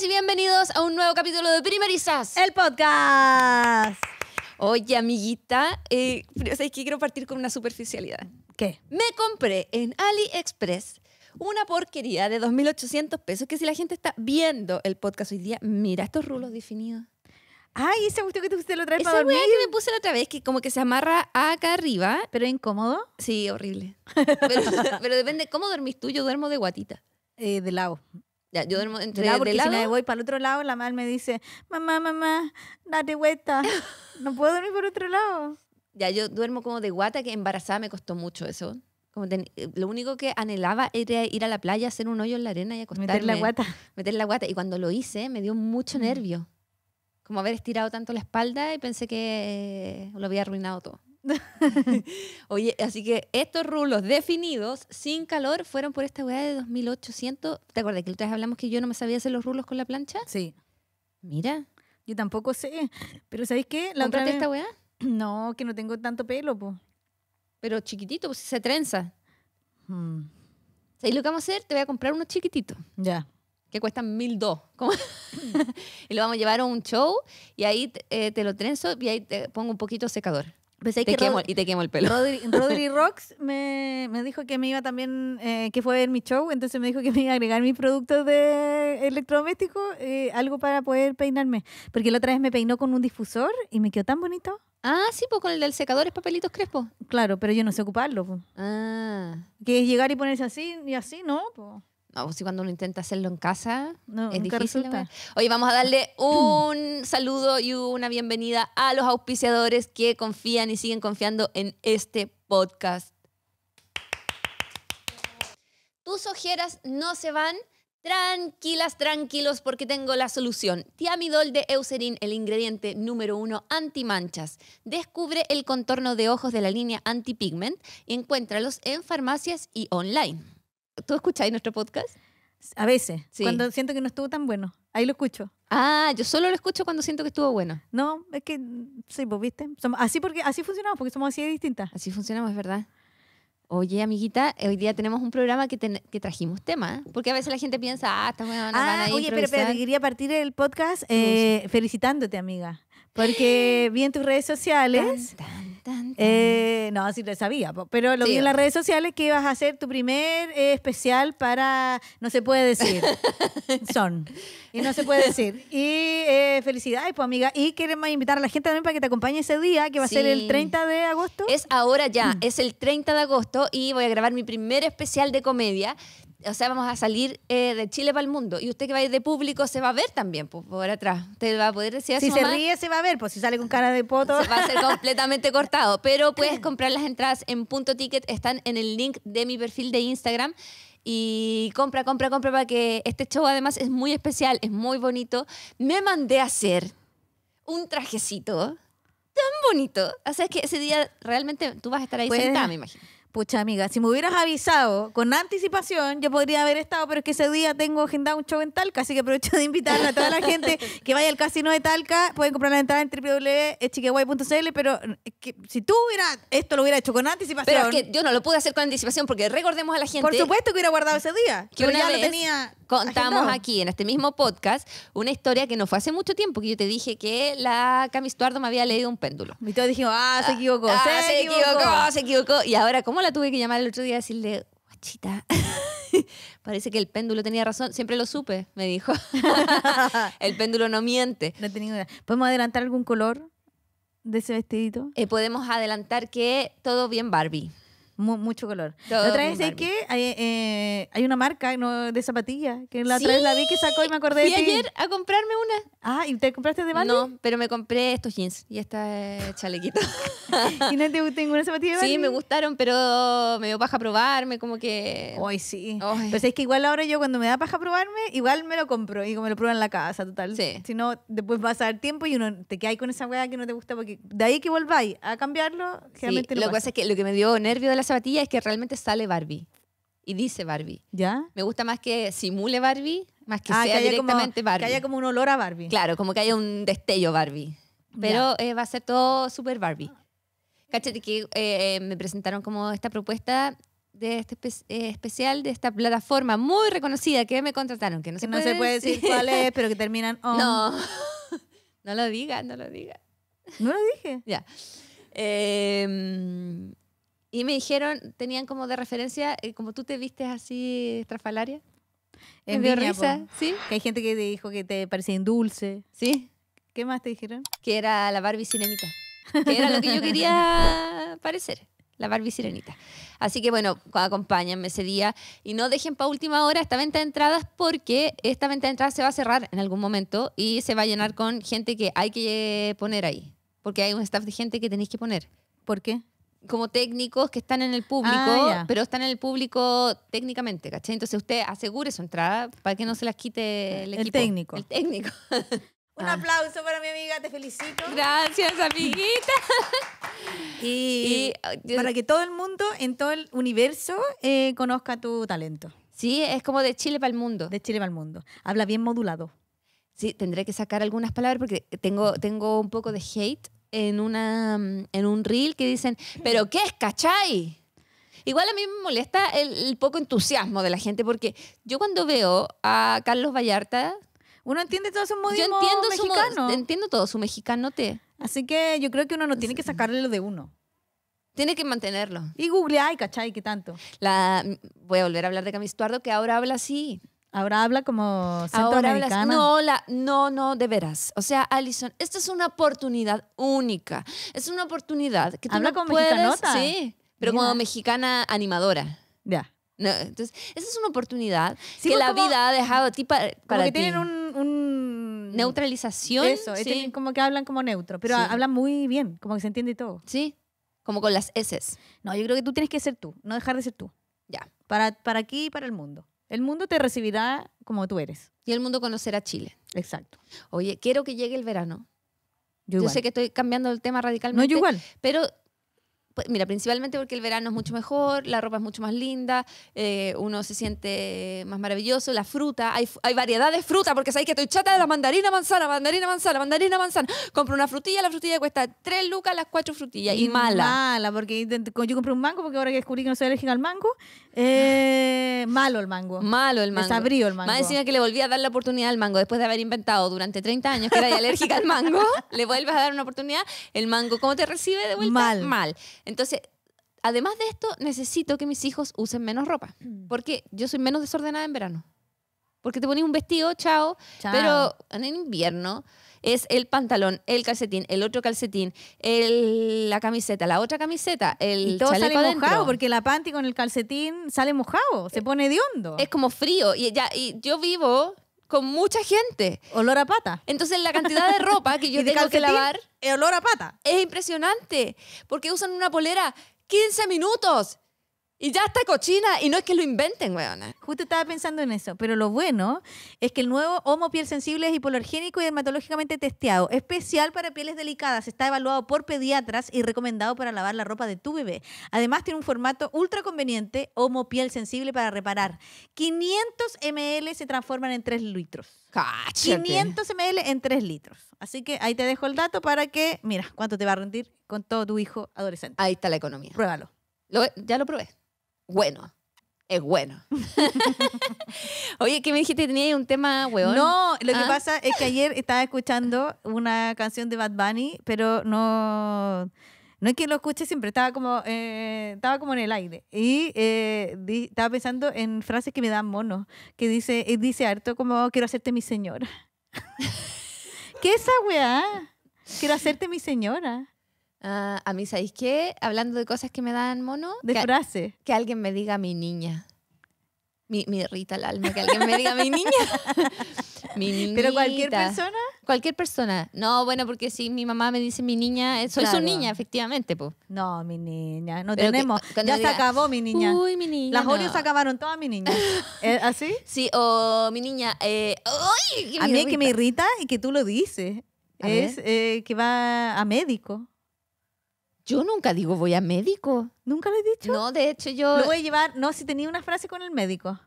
y bienvenidos a un nuevo capítulo de Primerizas. El podcast. Oye, amiguita, eh, qué? que quiero partir con una superficialidad. ¿Qué? Me compré en AliExpress una porquería de 2.800 pesos que si la gente está viendo el podcast hoy día, mira estos rulos definidos. Ay, ese gusto que te pusiste la otra vez Esa para que me puse la otra vez, que como que se amarra acá arriba. ¿Pero incómodo? Sí, horrible. pero, pero depende, ¿cómo dormís tú? Yo duermo de guatita. Eh, de lado. Ya, yo duermo entre, lado. si me voy para el otro lado, la mal me dice, mamá, mamá, date vuelta. No puedo dormir por otro lado. Ya, yo duermo como de guata, que embarazada me costó mucho eso. Como eh, lo único que anhelaba era ir a la playa, hacer un hoyo en la arena y acostarme. Meter la guata. Meter la guata. Y cuando lo hice, me dio mucho mm. nervio. Como haber estirado tanto la espalda y pensé que eh, lo había arruinado todo. Oye, así que estos rulos definidos sin calor fueron por esta weá de 2800. ¿Te acuerdas que otra hablamos que yo no me sabía hacer los rulos con la plancha? Sí. Mira. Yo tampoco sé. Pero ¿sabéis qué? La otra vez... esta weá? No, que no tengo tanto pelo, pues. Pero chiquitito, pues se trenza. Hmm. ¿sabes lo que vamos a hacer? Te voy a comprar unos chiquititos. Ya que cuestan mil dos. y lo vamos a llevar a un show y ahí eh, te lo trenzo y ahí te pongo un poquito secador. Pues y te quemo el pelo. Rodri, Rox Rocks me, dijo que me iba también, eh, que fue a ver mi show, entonces me dijo que me iba a agregar mis productos de electrodomésticos, eh, algo para poder peinarme. Porque la otra vez me peinó con un difusor y me quedó tan bonito. Ah, sí, pues con el del secador es papelitos crespo. Claro, pero yo no sé ocuparlo. Ah. Que es llegar y ponerse así y así, ¿no? pues. No, si cuando uno intenta hacerlo en casa, es difícil. Resulta. Hoy vamos a darle un saludo y una bienvenida a los auspiciadores que confían y siguen confiando en este podcast. Tus ojeras no se van. Tranquilas, tranquilos, porque tengo la solución. Tiamidol de Eucerin, el ingrediente número uno antimanchas. Descubre el contorno de ojos de la línea Antipigment y encuéntralos en farmacias y online. ¿Tú escucháis nuestro podcast? A veces, cuando siento que no estuvo tan bueno. Ahí lo escucho. Ah, yo solo lo escucho cuando siento que estuvo bueno. No, es que sí, vos pues, viste. así porque así funcionamos, porque somos así de distintas. Así funcionamos, es verdad. Oye, amiguita, hoy día tenemos un programa que, que trajimos tema, porque a veces la gente piensa, ah, está bueno, van ah, a Oye, pero, quería partir el podcast eh, felicitándote, amiga. Porque vi en tus redes sociales. Eh, no, así lo sabía, pero lo vi en las redes sociales que ibas a hacer tu primer eh, especial para No se puede decir. Son. Y no se puede decir. Y eh, felicidades, pues amiga. Y queremos invitar a la gente también para que te acompañe ese día, que va a ser el 30 de agosto. Es ahora ya, mm. es el 30 de agosto y voy a grabar mi primer especial de comedia o sea, vamos a salir eh, de Chile para el mundo. Y usted que va a ir de público se va a ver también pues, por atrás. Usted va a poder decir a ah, Si se ríe, se va a ver, pues si sale con cara de poto. Se va a ser completamente cortado. Pero puedes comprar las entradas en punto ticket, están en el link de mi perfil de Instagram. Y compra, compra, compra para que este show además es muy especial, es muy bonito. Me mandé a hacer un trajecito tan bonito. O sea, es que ese día realmente tú vas a estar ahí sentada, me imagino. Pucha amiga, si me hubieras avisado con anticipación, yo podría haber estado, pero es que ese día tengo agendado un show en Talca, así que aprovecho de invitar a toda la gente que vaya al casino de Talca. Pueden comprar la entrada en www.chiqueguay.cl, pero eh, si tú hubieras, esto lo hubiera hecho con anticipación. Pero es que yo no lo pude hacer con anticipación porque recordemos a la gente. Por supuesto que hubiera guardado ese día, que pero ya lo tenía contamos aquí en este mismo podcast una historia que no fue hace mucho tiempo que yo te dije que la Cami me había leído un péndulo. Y todos dijimos, ah, se ah, equivocó. Ah, se, equivocó, se equivocó. Y ahora, ¿cómo la tuve que llamar el otro día a decirle, guachita? Parece que el péndulo tenía razón. Siempre lo supe, me dijo. el péndulo no miente. No tenía idea. ¿Podemos adelantar algún color de ese vestidito? Eh, podemos adelantar que todo bien Barbie mucho color. la otra vez, es que Hay, eh, hay una marca de zapatillas que la otra vez la vi que sacó y me acordé de ti. ayer a comprarme una. Ah, ¿y te compraste de Barbie? No, pero me compré estos jeans y esta eh, chalequita. ¿Y no te tengo Ninguna zapatilla de Sí, me gustaron, pero me dio paja probarme, como que... Ay, sí. Pero es que igual ahora yo cuando me da paja probarme, igual me lo compro y me lo pruebo en la casa, total. Sí. Si no, después vas a dar tiempo y uno te ahí con esa weá que no te gusta porque de ahí que volváis a cambiarlo, generalmente sí, lo que pasa es que lo que me dio nervio de la esa zapatilla es que realmente sale Barbie. Y dice Barbie. ¿Ya? Me gusta más que simule Barbie, más que ah, sea directamente Barbie. Que haya como un olor a Barbie. Claro, como que haya un destello Barbie. Pero eh, va a ser todo súper Barbie. Cachete que eh, me presentaron como esta propuesta de este eh, especial de esta plataforma muy reconocida que me contrataron, que no, se, no puede se puede decir cuál es, pero que terminan No, no lo diga, no lo diga. No lo dije. Ya. Eh, y me dijeron, tenían como de referencia, eh, como tú te vistes así estrafalaria. En de ¿sí? Que hay gente que te dijo que te parecía indulce. ¿Sí? ¿Qué más te dijeron? Que era la Barbie sirenita. Que era lo que yo quería parecer la Barbie Sirenita. Así que bueno, acompáñenme ese día y no dejen para última hora esta venta de entradas porque esta venta de entradas se va a cerrar en algún momento y se va a llenar con gente que hay que poner ahí, porque hay un staff de gente que tenéis que poner. ¿Por qué? como técnicos que están en el ah, público, pero están en el público técnicamente, ¿cachai? Entonces usted asegure su entrada para que no se las quite el, el técnico. El técnico. Un ah. aplauso para mi amiga, te felicito. Gracias, amiguita. y, para que todo el mundo en todo el universo eh, conozca tu talento. Sí, es como de Chile para el mundo. De Chile para el mundo. Habla bien modulado. Sí, tendré que sacar algunas palabras porque tengo, tengo un poco de hate en, una, mm, en un reel que dicen, ¿pero qué es cachai? Igual a mí me molesta el, poco entusiasmo de la gente, porque yo cuando veo a Carlos Vallarta, uno entiende todo su modismo Yo entiendo mexicano. entiendo todo su mexicanote Así que yo creo que uno no tiene que sacarle lo de uno. Tiene que mantenerlo. Y Google, ay, ¿cachai? ¿Qué tanto? La, mm, voy a volver a hablar de Camis Tuardo, que ahora habla así. Ahora habla como centroamericana. no, no, no, de veras. O sea, Alison, esta es una oportunidad única. Es una oportunidad que tú habla no como puedes, Sí, pero como mexicana animadora. Ya. entonces, esa es una oportunidad que la vida ha dejado a ti para, para como que tienen un, neutralización. Eso, como que hablan como neutro, pero hablan muy bien, como que se entiende todo. Sí, como con las S. No, yo creo que tú tienes que ser tú, no dejar de ser tú. Ya. Para, para aquí y para el mundo. El mundo te recibirá como tú eres. Y el mundo conocerá Chile. Exacto. Oye, quiero que llegue el verano. Yo, sé que estoy cambiando el tema radicalmente. No, yo igual. Pero pues, mira, principalmente porque el verano es mucho mejor, la ropa es mucho más linda, eh, uno se siente más maravilloso, la fruta, hay, hay variedad de fruta, porque sabéis que estoy chata de la mandarina, manzana, mandarina, manzana, mandarina, manzana. Compro una frutilla, la frutilla cuesta tres lucas, las cuatro frutillas, y, mala. Mala, porque yo compré un mango, porque ahora que descubrí que no soy alérgica al mango, eh, malo el mango. Malo el mango. Abrió el mango. Más encima que le volví a dar la oportunidad al mango, después de haber inventado durante 30 años que era alérgica al mango, le vuelves a dar una oportunidad, el mango, ¿cómo te recibe de vuelta? Mal. Mal. Entonces, además de esto, necesito que mis hijos usen menos ropa, mm. porque yo soy menos desordenada en verano. Porque te pones un vestido, chao, pero en invierno es el pantalón, el calcetín, el otro calcetín, la camiseta, la otra camiseta, el y todo sale mojado porque la panty con el calcetín sale mojado, se eh, pone de hondo. Es como frío y ya y yo vivo con mucha gente. Olor a pata. Entonces la cantidad de ropa que yo tengo que lavar... Eh, olor a pata. Es impresionante, porque usan una polera 15 minutos. Y ya está cochina y no es que lo inventen, weona. Justo estaba pensando en eso, pero lo bueno es que el nuevo Homo piel sensible es hipoalergénico y dermatológicamente testeado, especial para pieles delicadas, está evaluado por pediatras y recomendado para lavar la ropa de tu bebé. Además tiene un formato ultra conveniente, Homo piel sensible para reparar. 500 ml se transforman en 3 litros. 500 ml en 3 litros. Así que ahí te dejo el dato para que, mira, cuánto te va a rendir con todo tu hijo adolescente. Ahí está la economía. Pruébalo. ya lo probé bueno. Es bueno. Oye, ¿qué me dijiste? ¿Tenías un tema, weón? No, lo que ah. pasa es que ayer estaba escuchando una canción de Bad Bunny, pero no no es que lo escuche siempre, estaba como, eh, estaba como en el aire. Y eh, estaba pensando en frases que me dan mono, que dice, dice harto como, quiero hacerte mi señora. ¿Qué esa weá? Quiero hacerte mi señora. Ah, a mí, ¿sabéis qué? Hablando de cosas que me dan mono. De que, frase. Que alguien me diga mi niña. me irrita el alma que alguien me diga mi niña. mi Pero cualquier persona. Cualquier persona. No, bueno, porque si mi mamá me dice mi niña, eh, soy su niña, efectivamente, pues. No, mi niña. No tenemos. ya se acabó mi niña. Uy, mi niña. Las no. acabaron todas mi niña. ¿Eh, ¿Así? Sí, o mi niña. Eh, a mí que me irrita y que tú lo dices. es que va a médico. Yo nunca digo voy a médico. ¿Nunca lo he dicho? No, de hecho yo... Lo voy a llevar... No, si tenía una frase con el médico.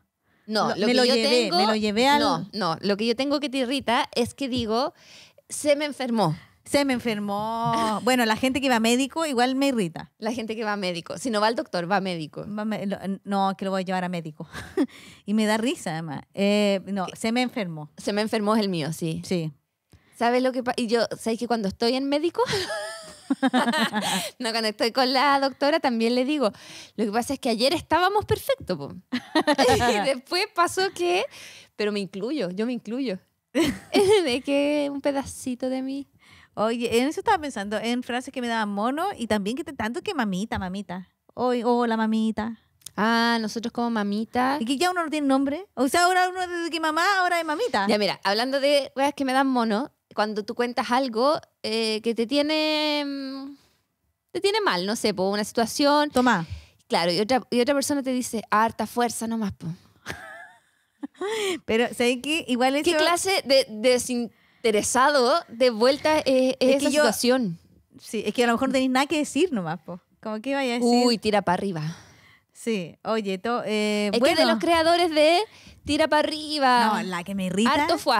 No, lo, me que lo yo tengo... Me lo llevé al... No, no. Lo que yo tengo que te irrita es que digo, se me enfermó. Se me enfermó. Bueno, la gente que va a médico igual me irrita. La gente que va a médico. Si no va al doctor, va a médico. No, que lo voy a llevar a médico. y me da risa, además. Eh, no, se me enfermó. Se me enfermó es el mío, sí. Sí. ¿Sabes lo que pasa? Y yo, ¿sabes que cuando estoy en médico? no, cuando estoy con la doctora también le digo, lo que pasa es que ayer estábamos perfectos. y después pasó que, pero me incluyo, yo me incluyo. de que un pedacito de mí. Oye, en eso estaba pensando, en frases que me daban mono y también que tanto que mamita, mamita. Hoy, hola, mamita. Ah, nosotros como mamita. Y que ya uno no tiene nombre. O sea, ahora uno de que mamá, ahora es mamita. Ya, mira, hablando de weas que me dan mono, cuando tú cuentas algo eh, que te tiene, mm, te tiene mal, no sé, por una situación. Toma. Claro, y otra, y otra persona te dice, harta fuerza nomás. Po. Pero, ¿sabes qué? Igual ¿Qué clase de, desinteresado de vuelta es, esa situación? sí, es que a lo mejor no tenéis nada que decir nomás, po. Como que vaya a decir... Uy, tira para arriba. Sí, oye, todo, eh, es de los creadores de Tira para arriba. No, la que me irrita. Harto fue.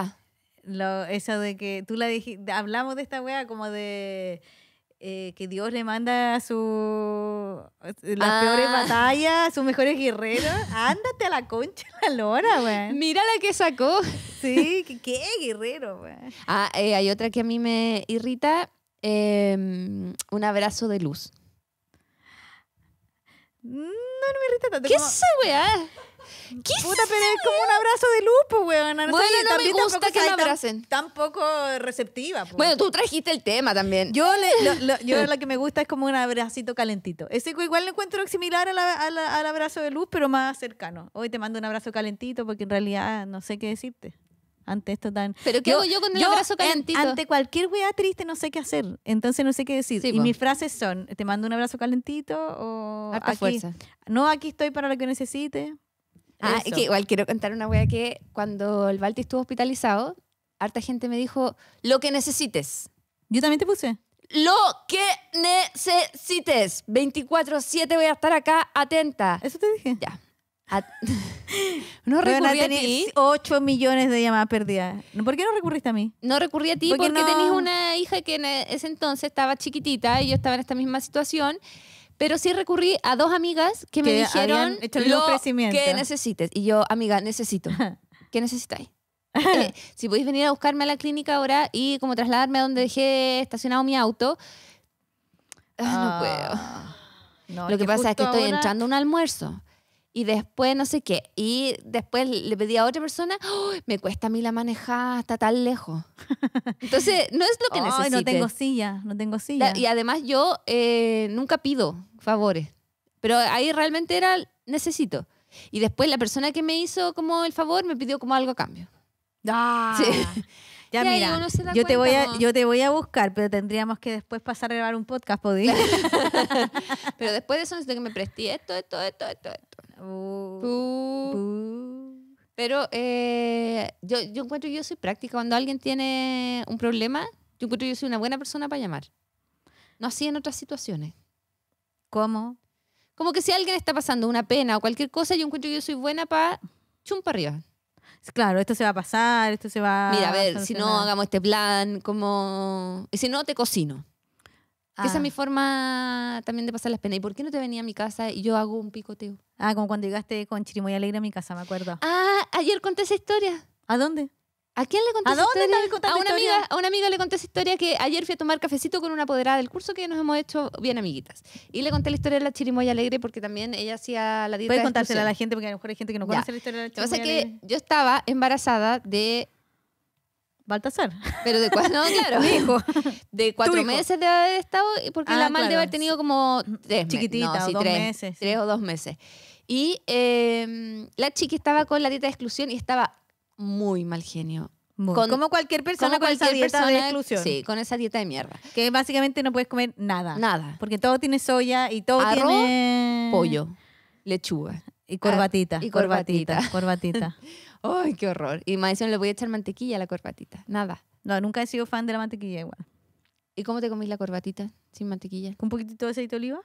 Lo, eso de que tú la dijiste, hablamos de esta wea como de eh, que Dios le manda a su las peores ah. batallas, a sus mejores guerreros. Ándate a la concha la lora, Mira la que sacó. Sí, qué, guerrero, Ah, eh, hay otra que a mí me irrita. Em, un abrazo de luz. No, no me irrita tanto. ¿Qué es esa weá? ¿Qué Puta, pero es como un abrazo de lupo, weón. Bueno, no me gusta que me abracen. Tampoco receptiva. Pues. Bueno, tú trajiste el tema también. Yo, la lo, que me gusta es como un abracito calentito. Ese igual lo encuentro similar al abrazo de luz, pero más cercano. Hoy te mando un abrazo calentito porque en realidad no sé qué decirte ante esto tan. Pero ¿qué hago yo con el abrazo calentito? ante cualquier weá triste no sé qué hacer, entonces no sé qué decir. y mis frases son: te mando un abrazo calentito o. Harta fuerza. No, aquí estoy para lo que necesites. Ah, que igual quiero contar una wea que cuando el Balti estuvo hospitalizado, harta gente me dijo, lo que necesites. Yo también te puse. Lo que necesites. 24-7 voy a estar acá atenta. Eso te dije. Ya. no recurrí a ti. 8 millones de llamadas perdidas. ¿Por qué no recurriste a mí? No recurrí a ti porque, porque tenías una hija que en e, ese entonces estaba chiquitita y yo estaba en esta misma situación. Pero sí recurrí a dos amigas que, me dijeron lo que necesites. Y yo, amiga, necesito. ¿Qué necesitáis? Eh, si podéis venir a buscarme a la clínica ahora y como trasladarme a donde dejé estacionado mi auto. Ah, no puedo. Ah, lo que, pasa es que estoy entrando a un almuerzo y después no sé qué. Y después le pedí a otra persona, me cuesta a mí la manejar hasta tan lejos. Entonces, no es lo que necesito. No tengo silla, no tengo silla. y además yo eh, nunca pido favores, pero ahí realmente era necesito. Y después la persona que me hizo como el favor me pidió como algo a cambio. Ah, ya, mira, yo te, voy a, yo te voy a buscar, pero tendríamos que después pasar a grabar un podcast, ¿podrías? pero después de eso necesito que me prestí esto, esto, esto, esto, esto. Uh, Pero eh, yo, encuentro que yo soy práctica. Cuando alguien tiene un problema, yo encuentro que yo soy una buena persona para llamar. No así en otras situaciones. ¿Cómo? Como que si alguien está pasando una pena o cualquier cosa, yo encuentro que yo soy buena para chumpa arriba. Claro, esto se va a pasar, esto se va. Mira, a ver, si no hagamos este plan, como. Y si no, te cocino. Esa es ah. mi forma también de pasar las penas. ¿Y por qué no te venía a mi casa y yo hago un picoteo? Ah, como cuando llegaste con Chirimoya Alegre a mi casa, me acuerdo. Ah, ayer conté esa historia. ¿A dónde? ¿A quién le conté ¿A esa dónde historia? A una, Amiga, a una amiga le conté esa historia que ayer fui a tomar cafecito con una apoderada del curso que nos hemos hecho bien amiguitas. Y le conté la historia de la chirimoya alegre porque también ella hacía la dieta Puedes contársela a la gente porque a lo mejor hay gente que no conoce la historia de la chirimoya Alegre. pasa que yo estaba embarazada de Baltasar. Pero de cuatro, claro. hijo. De cuatro meses de haber estado, porque ah, la mal debe haber tenido como tres Chiquitita, o dos meses. Tres o dos meses. Y em, la chica estaba con la dieta de exclusión y estaba muy mal genio. Muy. como cualquier persona con esa dieta de exclusión. Sí, con esa dieta de mierda. Que básicamente no puedes comer nada. Nada. Porque todo tiene soya y todo Arroz, tiene... pollo, lechuga. Y corbatita. Ah, y corbatita. Corbatita. corbatita. ¡Ay, qué horror! Y más le voy a echar mantequilla a la corbatita. Nada. No, nunca he sido fan de la mantequilla igual. ¿Y cómo te comís la corbatita sin mantequilla? ¿Con un poquitito de aceite de oliva?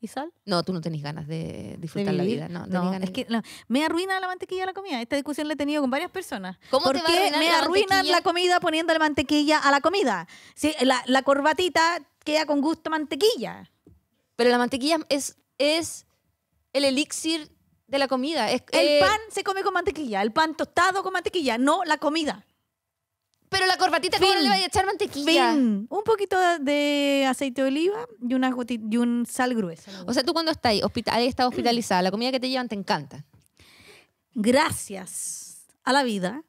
¿Y sal? No, tú no tenés ganas de disfrutar la vida. No, no es que me arruina la mantequilla la comida. Esta discusión la he tenido con varias personas. ¿Cómo ¿Por te qué me la arruinan la comida poniéndole mantequilla a la comida? Sí, la, la, corbatita queda con gusto mantequilla. Pero la mantequilla es, es el elixir de la comida. el eh, pan se come con mantequilla, el pan tostado con mantequilla, no la comida. Pero la corbatita, ¿cómo le va a echar mantequilla? Un poquito de aceite de oliva y, una y un sal grueso O sea, tú cuando estás hospital, hospitalizada, la comida que te llevan te encanta. Gracias a la vida,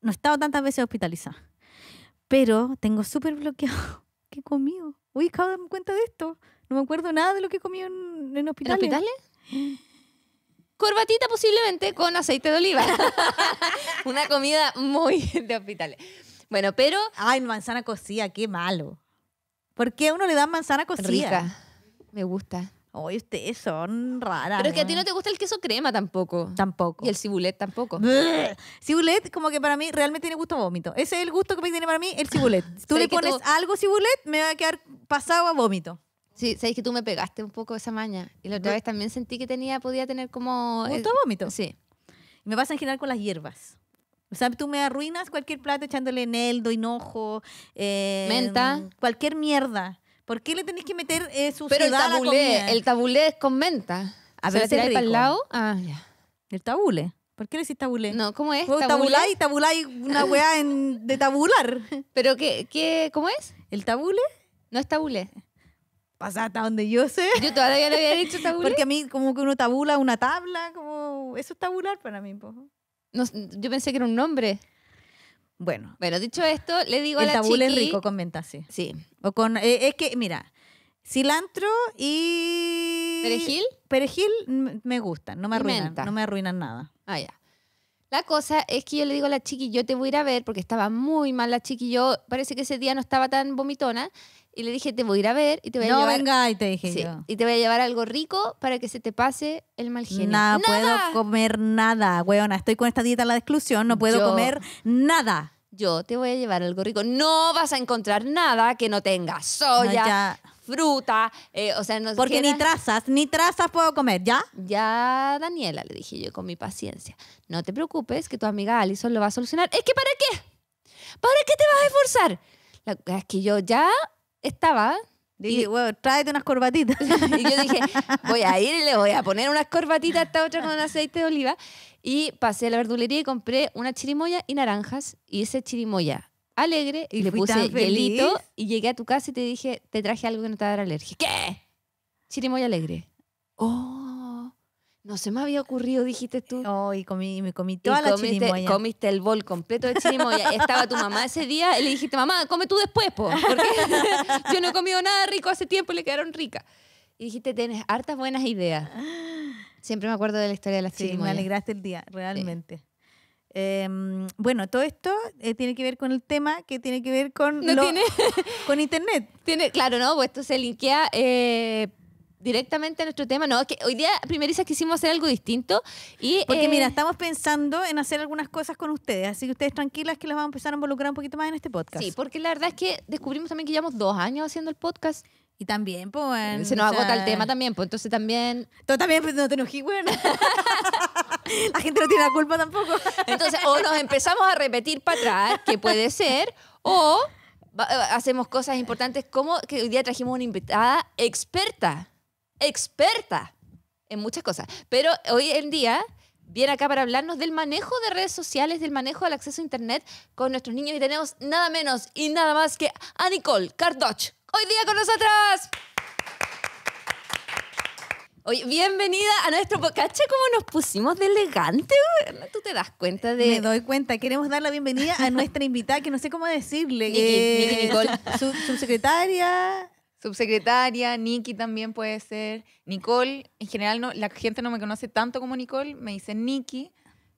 no he estado tantas veces hospitalizada. Pero tengo súper bloqueado qué he comido. Uy, acabo de darme cuenta de esto. No me acuerdo nada de lo que he comido en, en hospitales. ¿En hospitales? corbatita posiblemente con aceite de oliva. Una comida muy de hospitales. Bueno, pero... Ay, manzana cocida, qué malo. ¿Por qué a uno le dan manzana cocida? Rica. Me gusta. Ay ustedes son raras. Pero es que a ti no te gusta el queso crema tampoco. Tampoco. Y el cibulet tampoco. Cibulet, como que para mí realmente tiene gusto a vómito. Ese es el gusto que tiene para mí el cibulet. tú le pones algo cibulet, me va a quedar pasado a vómito. Sí, sabéis que tú me pegaste un poco esa maña. Y la otra vez también sentí que tenía, podía tener como. Gusto vómito. Sí. Me vas a enginar con las hierbas. O sea, tú me arruinas cualquier plato echándole eneldo, hinojo, eh, menta, cualquier mierda. ¿Por qué le tenés que meter eh, un Pero el tabulé, el tabulé es con menta. A ver, ¿se para el lado? Ah, ya. El tabule. ¿Por qué le decís tabulé? No, ¿cómo es? Tabulé? Tabulá y tabulá y una weá en, de tabular. ¿Pero qué, qué, cómo es? ¿El tabule? No es tabulé. Pasada hasta donde yo sé. Yo todavía no había dicho tabular. Porque a mí como que uno tabula una tabla, como eso es tabular para mí. Po. No, yo pensé que era un nombre. Bueno. Bueno, dicho esto, le digo el a la El chiqui... es rico con menta, sí. Sí. O con, e, es que, mira, cilantro y... ¿Perejil? Perejil me gustan, no me arruinan, no me arruinan nada. Ah, ya. La cosa es que yo le digo a la chiqui, yo te voy a ir a ver, porque estaba muy mal la chiqui, yo parece que ese día no estaba tan vomitona, y le dije, te voy a ir a ver y te voy a llevar. No venga, y te dije Y te voy a llevar algo rico para que se te pase el mal genio. Nada, puedo comer nada, weona. Estoy con esta dieta a la exclusión, no puedo comer nada. Yo te voy a llevar algo rico. No vas a encontrar nada que no tenga soya, fruta, eh, o sea, Porque ni trazas, ni trazas puedo comer, ¿ya? Ya, Daniela, le dije yo con mi paciencia. No te preocupes, que tu amiga Alison lo va a solucionar. Es que ¿para qué? ¿Para qué te vas a esforzar? es que yo ya estaba. y, tráete unas corbatitas. y yo dije, voy a ir y le voy a poner unas corbatitas a esta otra con aceite de oliva. Y pasé a la verdulería y compré una chirimoya y naranjas. Y ese chirimoya alegre y, le puse pelito. Y llegué a tu casa y te dije, te traje algo que no te va a dar alergia. ¿Qué? Chirimoya alegre. ¡Oh! No se me había ocurrido, dijiste tú. No, y, comí, me comí toda la comiste, comiste el bol completo de chirimoya. Estaba tu mamá ese día y le dijiste, mamá, come tú después, po, porque yo no he comido nada rico hace tiempo y le quedaron ricas. Y dijiste, tienes hartas buenas ideas. Ah. Siempre me acuerdo de la historia de las sí, me alegraste el día, realmente. Em, bueno, todo esto eh, tiene que ver con el tema que tiene que ver con, con Internet. Tiene, claro, ¿no? Pues esto se linkea... Eh, directamente a nuestro tema. No, es que hoy día, primeriza, quisimos hacer algo distinto. y Porque eh, mira, estamos pensando en hacer algunas cosas con ustedes, así que ustedes tranquilas que les vamos a empezar a involucrar un poquito más en este podcast. Sí, porque la verdad es que descubrimos también que llevamos dos años haciendo el podcast. Y también, pues. Se nos agota el tema también, pues entonces también. Tú también pues, no te enojí, la gente no tiene la culpa tampoco. entonces, o nos empezamos a repetir para atrás, que puede ser, o eh, hacemos cosas importantes como que hoy día trajimos una invitada experta experta en muchas cosas, pero hoy en día viene acá para hablarnos del manejo de redes sociales, del manejo del acceso a Internet con nuestros niños y tenemos nada menos y nada más que a Nicole Cardoch. Hoy día con nosotras. Hoy bienvenida a nuestro podcast. ¿Cómo nos pusimos de elegante? ¿Tú te das cuenta de...? Me doy cuenta. Queremos dar la bienvenida a nuestra invitada, que no sé cómo decirle. que eh, Nicole. subsecretaria, Subsecretaria, Nikki también puede ser. Nicole, en general no, la gente no me conoce tanto como Nicole, me dice Nikki.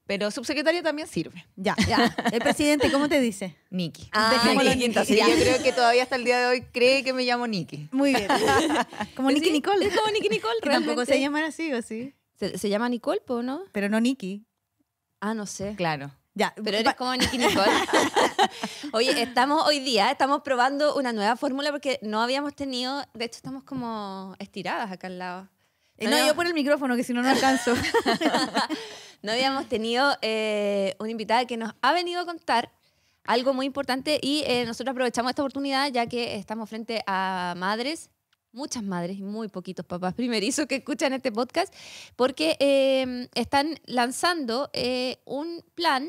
Pero subsecretaria también sirve. Ya, ya. El presidente, ¿cómo te dice? Nikki. Ah, yo creo que todavía hasta el día de hoy cree que me llamo Nikki. Muy bien. Como Nikki Nicole. Es como Nikki Nicole, que Tampoco se llama así, ¿o sí? Se, llama Nicole, ¿no? Pero no Nikki. Ah, no sé. Claro. Ya. Pero eres como Nicky Nicole. Oye, estamos hoy día, estamos probando una nueva fórmula porque no habíamos tenido, de hecho estamos como estiradas acá al lado. Eh, no, yo por el micrófono, que si no, no alcanzo. no habíamos tenido un eh, una invitada que nos ha venido a contar algo muy importante y eh, nosotros aprovechamos esta oportunidad ya que estamos frente a madres, muchas madres y muy poquitos papás primerizos que escuchan este podcast, porque están lanzando un plan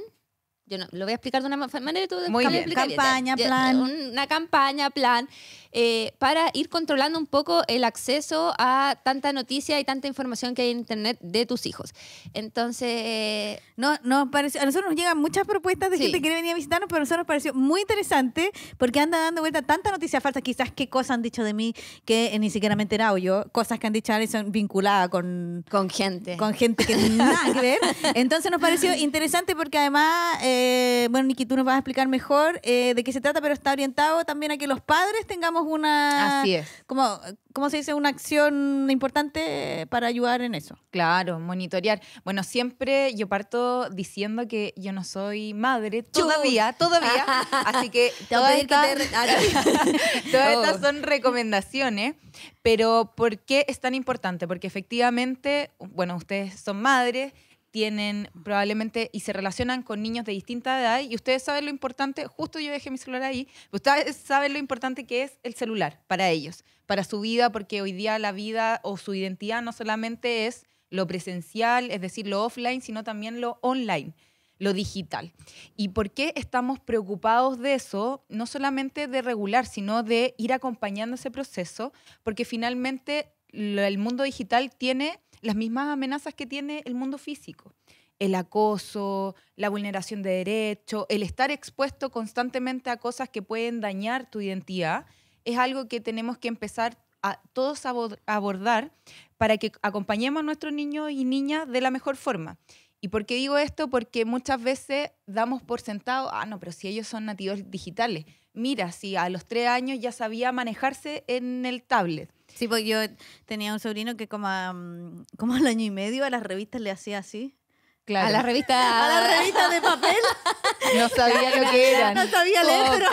yo no, lo voy a explicar de una manera y tú Muy bien. Campaña, plan. Una campaña, plan. Eh, para ir controlando un poco el acceso a tanta noticia y tanta información que hay en Internet de tus hijos. Entonces... No, no a nosotros nos llegan muchas propuestas de gente que quiere venir a visitarnos, pero a nosotros nos pareció muy interesante porque anda dando vuelta tanta noticia falsa, quizás qué cosas han dicho de mí que eh, ni siquiera me he enterado yo, cosas que han dicho son vinculadas con... gente. Con gente que nada que ver. Entonces nos pareció interesante porque además, eh, bueno, Niki, tú nos vas a explicar mejor de qué se trata, pero está orientado también a que los padres tengamos una... Así es. Como, ¿Cómo se dice? Una acción importante para ayudar en eso. Claro, monitorear. Bueno, siempre yo parto diciendo que yo no soy madre todavía, todavía. así que todas estas oh. son recomendaciones. Pero ¿por qué es tan importante? Porque efectivamente, bueno, ustedes son madres tienen probablemente y se relacionan con niños de distinta edad y ustedes saben lo importante, justo yo dejé mi celular ahí, ustedes saben lo importante que es el celular para ellos, para su vida, porque hoy día la vida o su identidad no solamente es lo presencial, es decir, lo offline, sino también lo online, lo digital. ¿Y por qué estamos preocupados de eso? No solamente de regular, sino de ir acompañando ese proceso, porque finalmente el mundo digital tiene las mismas amenazas que tiene el mundo físico. El acoso, la vulneración de derechos, el estar expuesto constantemente a cosas que pueden dañar tu identidad, es algo que tenemos que empezar a todos a abordar para que acompañemos a nuestros niños y niñas de la mejor forma. ¿Y por qué digo esto? Porque muchas veces damos por sentado, ah, no, pero si ellos son nativos digitales. Mira, si a los tres años ya sabía manejarse en el tablet. Sí, porque yo tenía un sobrino que como, mm, como al año y medio a las revistas le hacía así. Claro. A la revista. A de papel. No sabía lo que eran. No sabía leer, pero.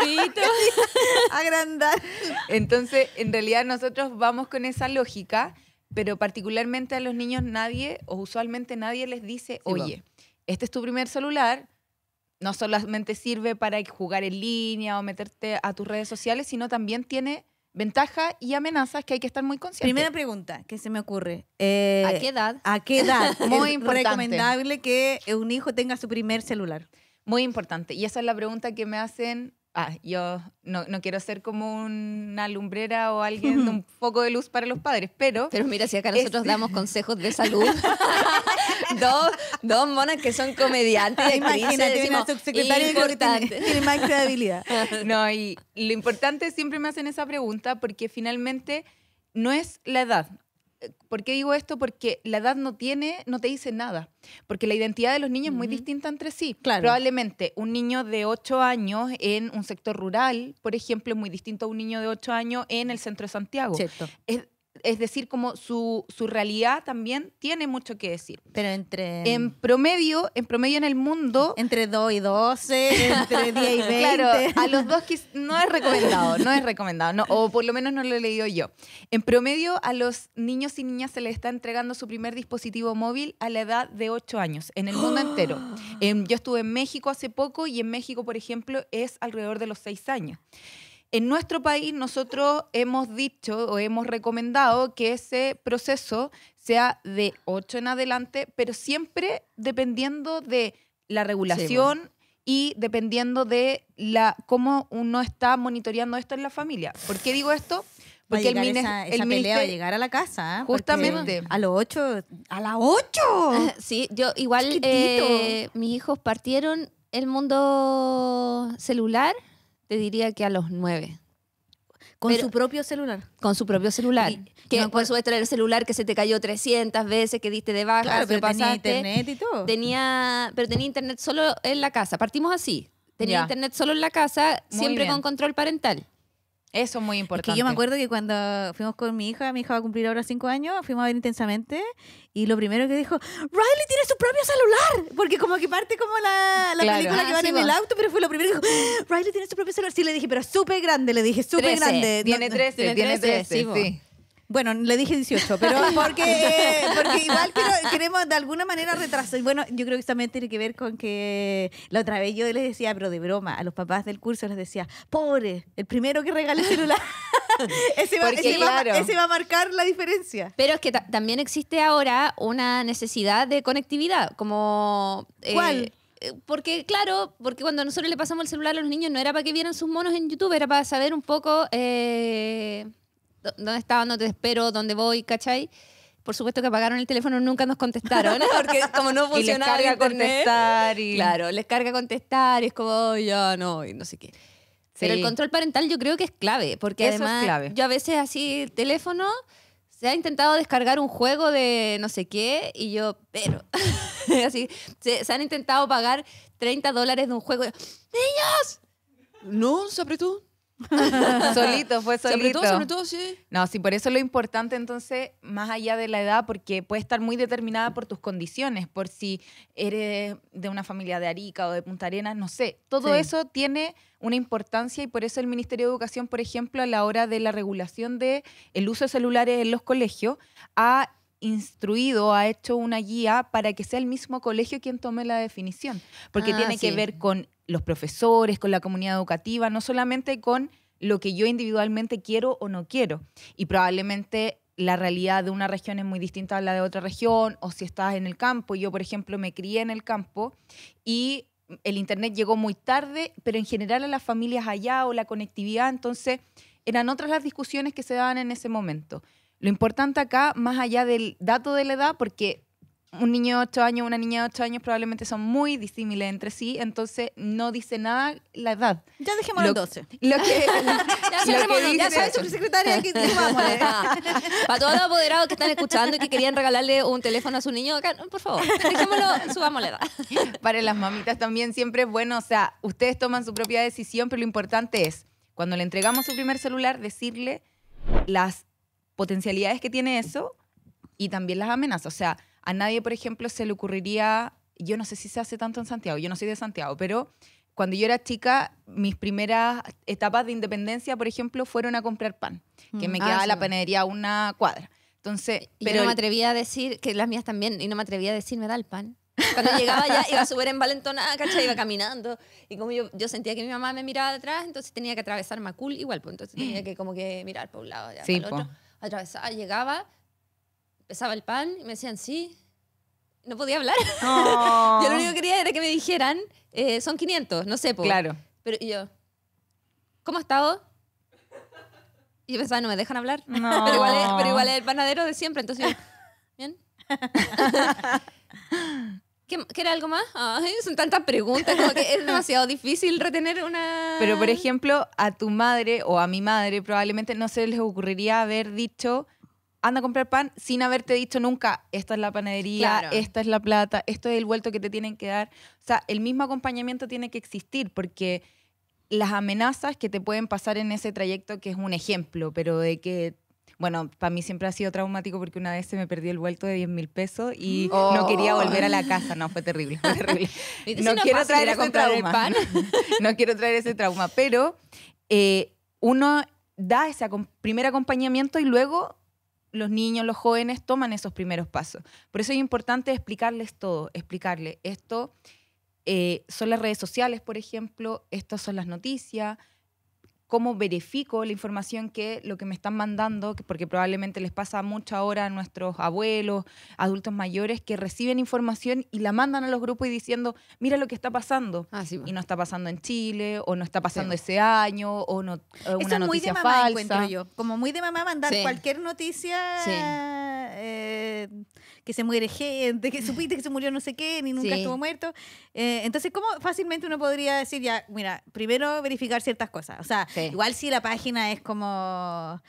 agrandar. Entonces, en realidad, nosotros vamos con esa lógica pero particularmente a los niños nadie, o usualmente nadie les dice, oye, este es tu primer celular, no solamente sirve para jugar en línea o meterte a tus redes sociales, sino también tiene ventajas y amenazas que hay que estar muy conscientes. Primera pregunta que se me ocurre. Eh, ¿A qué edad? ¿A qué edad? muy es recomendable que un hijo tenga su primer celular. Muy importante. Y esa es la pregunta que me hacen ah, yo no, quiero ser como una lumbrera o alguien de un poco de luz para los padres, pero... Pero mira, si acá nosotros damos consejos de salud, dos, monas que son comediantes, imagínate más No, y lo importante siempre me hacen esa pregunta porque finalmente no es la edad. Eh, ¿Por qué digo esto? Porque la edad no tiene, no te dice nada. Porque la identidad de los niños es muy distinta entre sí. Probablemente un niño de 8 años en un sector rural, por ejemplo, es muy distinto a un niño de 8 años en el centro de Santiago. Cierto es decir, como su, realidad también tiene mucho que decir. Pero entre... En promedio, en promedio en el mundo... Entre 2 y 12, entre 10 y 20. Claro, a los dos no es recomendado, no es recomendado, o por lo menos no lo he leído yo. En promedio, a los niños y niñas se les está entregando su primer dispositivo móvil a la edad de 8 años, en el mundo entero. yo estuve en México hace poco y en México, por ejemplo, es alrededor de los 6 años. En nuestro país nosotros hemos dicho o hemos recomendado que ese proceso sea de 8 en adelante, pero siempre dependiendo de la regulación y dependiendo de la cómo uno está monitoreando esto en la familia. ¿Por qué digo esto? Porque el, esa, pelea llegar a la casa. ¿ah? Justamente. a los 8, ¡A las 8. sí, yo igual eh, mis hijos partieron el mundo celular te diría que a los nueve. ¿Con su propio celular? Con su propio celular. que por supuesto el celular que se te cayó 300 veces, que diste de baja, claro, pero pasaste. tenía internet y todo. Tenía, pero tenía internet solo en la casa. Partimos así. Tenía internet solo en la casa, siempre con control parental. Eso es muy importante. Es yo me acuerdo que cuando fuimos con mi hija, mi hija va a cumplir ahora cinco años, fuimos a ver intensamente y lo primero que dijo, Riley tiene su propio celular, porque como que parte como la, película que ah, van en el auto, pero fue lo primero que dijo, Riley tiene su propio celular. Sí, le dije, pero súper grande, le dije, súper grande. Tiene tres, tiene tres, sí. Bueno, le dije 18, pero porque, igual queremos de alguna manera retraso. Y Bueno, yo creo que también tiene que ver con que la otra vez yo les decía, pero de broma, a los papás del curso les decía, pobre, el primero que regale celular. ese, va, a marcar la diferencia. Pero es que también existe ahora una necesidad de conectividad, como... Eh, ¿Cuál? Eh, porque claro, porque cuando nosotros le pasamos el celular a los niños no era para que vieran sus monos en YouTube, era para saber un poco eh, ¿dónde estaba? No te espero, ¿dónde voy? ¿Cachai? Por supuesto que apagaron el teléfono, nunca nos contestaron, porque como no funcionaba. y les carga contestar. Y... Claro, les carga contestar y es como, yo ya no, y no sé qué. Pero el control parental yo creo que es clave, porque además es yo a veces así el teléfono se ha intentado descargar un juego de no sé qué y yo, pero, así, se, han intentado pagar 30 dólares de un juego. ¡Niños! No, sobre tú. solito, fue solito. Sobre sobre todo, sí. No, sí, por eso lo importante entonces, más allá de la edad, porque puede estar muy determinada por tus condiciones, por si eres de una familia de Arica o de Punta Arenas, no sé. Todo eso tiene una importancia y por eso el Ministerio de Educación, por ejemplo, a la hora de la regulación del uso de celulares en los colegios, ha instruido, ha hecho una guía para que sea el mismo colegio quien tome la definición, porque ah, tiene que ver con los profesores, con la comunidad educativa, no solamente con lo que yo individualmente quiero o no quiero. Y probablemente la realidad de una región es muy distinta a la de otra región, o si estás en el campo. Yo, por ejemplo, me crié en el campo y el Internet llegó muy tarde, pero en general a las familias allá o la conectividad, entonces eran otras las discusiones que se daban en ese momento. Lo importante acá, más allá del dato de la edad, porque un niño de 8 años, una niña de 8 años probablemente son muy disímiles entre sí, entonces no dice nada la edad. Ya dejemos los 12. Lo que, ya sabes, subsecretaria, Para todos los apoderados que están escuchando y que querían regalarle un teléfono a su niño, por favor, dejémoslo, subamos la edad. Para las mamitas también siempre es bueno, o sea, ustedes toman su propia decisión, pero lo importante es, cuando le entregamos su primer celular, decirle las potencialidades que tiene eso y también las amenazas. O sea, a nadie, por ejemplo, se le ocurriría, yo no sé si se hace tanto en Santiago, yo no soy de Santiago, pero cuando yo era chica, mis primeras etapas de independencia, por ejemplo, fueron a comprar pan, que mm, me ah, quedaba la panadería a una cuadra. Entonces, pero no me atrevía a decir, que las mías también, y no me atrevía a decir, me da el pan. Cuando llegaba ya, iba subir en Valentona, Iba caminando. Y como yo, yo sentía que mi mamá me miraba detrás, atrás, entonces tenía que atravesar Macul igual, pues entonces tenía mm. que como que mirar por un lado, sí, otro atravesaba, llegaba, pesaba el pan y me decían, sí, no podía hablar. yo lo único que quería era que me dijeran, eh, son 500, no sé. pues Claro. Pero yo, ¿cómo ha estado? Y yo pensaba, no me dejan hablar. pero, igual es, pero igual es el panadero de siempre, entonces ¿bien? ¿Qué, era algo más? son tantas preguntas, como que es demasiado difícil retener una... Pero, por ejemplo, a tu madre o a mi madre probablemente no se les ocurriría haber dicho, anda a comprar pan sin haberte dicho nunca, esta es la panadería, esta es la plata, esto es el vuelto que te tienen que dar. O sea, el mismo acompañamiento tiene que existir porque las amenazas que te pueden pasar en ese trayecto, que es un ejemplo, pero de que bueno, para mí siempre ha sido traumático porque una vez se me perdió el vuelto de 10 mil pesos y oh. no quería volver a la casa. No, fue terrible, no quiero traer ese trauma. no quiero traer ese trauma, pero eh, uno da ese primer acompañamiento y luego los niños, los jóvenes toman esos primeros pasos. Por eso es importante explicarles todo, explicarles esto. Eh, son las redes sociales, por ejemplo, estas son las noticias, cómo verifico la información que lo que me están mandando, porque probablemente les pasa mucho ahora a nuestros abuelos, adultos mayores, que reciben información y la mandan a los grupos y diciendo, mira lo que está pasando. Ah, pues. Y no está pasando en Chile, o no está pasando ese año, o no eh, Eso es muy de mamá, encuentro yo. Como muy de mamá mandar cualquier noticia eh, que se muere gente, que supiste que se murió no sé qué, ni nunca estuvo muerto. Eh, entonces, ¿cómo fácilmente uno podría decir ya, mira, primero verificar ciertas cosas? O sea, igual si la página es como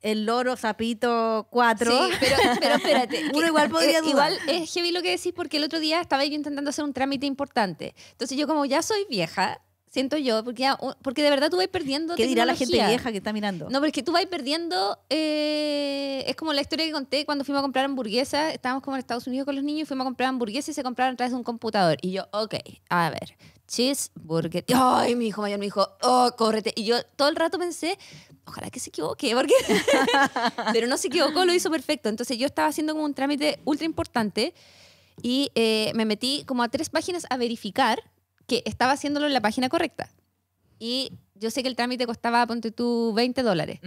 el loro sapito 4. Sí, pero, pero espérate. Uno igual eh, podría Igual es heavy lo que decís porque el otro día estaba yo intentando hacer un trámite importante. Entonces yo como ya soy vieja, Siento yo, porque, porque de verdad tú vas perdiendo. ¿Qué dirá la gente vieja que está mirando? No, pero es que tú vas perdiendo. Eh, es como la historia que conté cuando fuimos a comprar hamburguesas. Estábamos como en Estados Unidos con los niños y fuimos a comprar hamburguesas y se compraron a través de un computador. Y yo, ok, a ver, cheeseburger. Y, Ay, mi hijo mayor me dijo, oh, córrete. Y yo todo el rato pensé, ojalá que se equivoque, porque. pero no se equivocó, lo hizo perfecto. Entonces yo estaba haciendo como un trámite ultra importante y eh, me metí como a tres páginas a verificar que estaba haciéndolo en la página correcta. Y yo sé que el trámite costaba, ponte tú, 20 dólares.